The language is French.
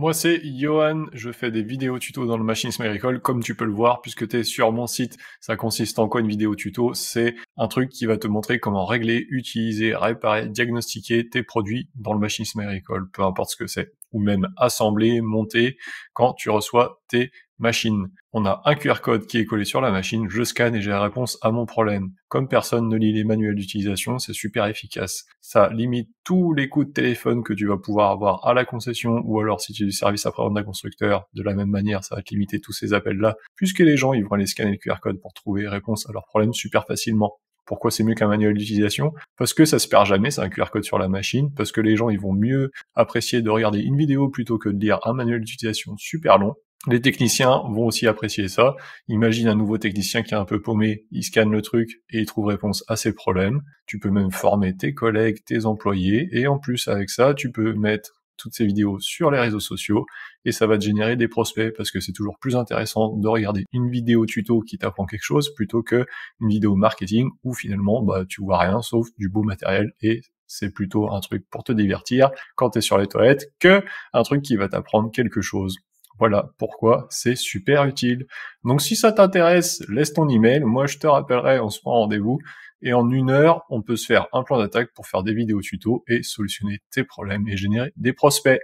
Moi, c'est Johan. Je fais des vidéos tuto dans le machinisme agricole. Comme tu peux le voir, puisque tu es sur mon site, ça consiste en quoi une vidéo tuto C'est un truc qui va te montrer comment régler, utiliser, réparer, diagnostiquer tes produits dans le machinisme agricole, peu importe ce que c'est, ou même assembler, monter quand tu reçois tes machine. On a un QR code qui est collé sur la machine, je scanne et j'ai la réponse à mon problème. Comme personne ne lit les manuels d'utilisation, c'est super efficace. Ça limite tous les coups de téléphone que tu vas pouvoir avoir à la concession ou alors si tu es du service après-vente d'un constructeur, de la même manière, ça va te limiter tous ces appels-là, puisque les gens, ils vont aller scanner le QR code pour trouver réponse à leurs problèmes super facilement. Pourquoi c'est mieux qu'un manuel d'utilisation Parce que ça se perd jamais, c'est un QR code sur la machine, parce que les gens ils vont mieux apprécier de regarder une vidéo plutôt que de lire un manuel d'utilisation super long, les techniciens vont aussi apprécier ça. Imagine un nouveau technicien qui est un peu paumé, il scanne le truc et il trouve réponse à ses problèmes. Tu peux même former tes collègues, tes employés, et en plus avec ça, tu peux mettre toutes ces vidéos sur les réseaux sociaux et ça va te générer des prospects parce que c'est toujours plus intéressant de regarder une vidéo tuto qui t'apprend quelque chose plutôt qu'une vidéo marketing où finalement bah, tu vois rien sauf du beau matériel et c'est plutôt un truc pour te divertir quand tu es sur les toilettes que un truc qui va t'apprendre quelque chose. Voilà pourquoi c'est super utile. Donc si ça t'intéresse, laisse ton email. Moi, je te rappellerai, on se prend rendez-vous. Et en une heure, on peut se faire un plan d'attaque pour faire des vidéos tuto et solutionner tes problèmes et générer des prospects.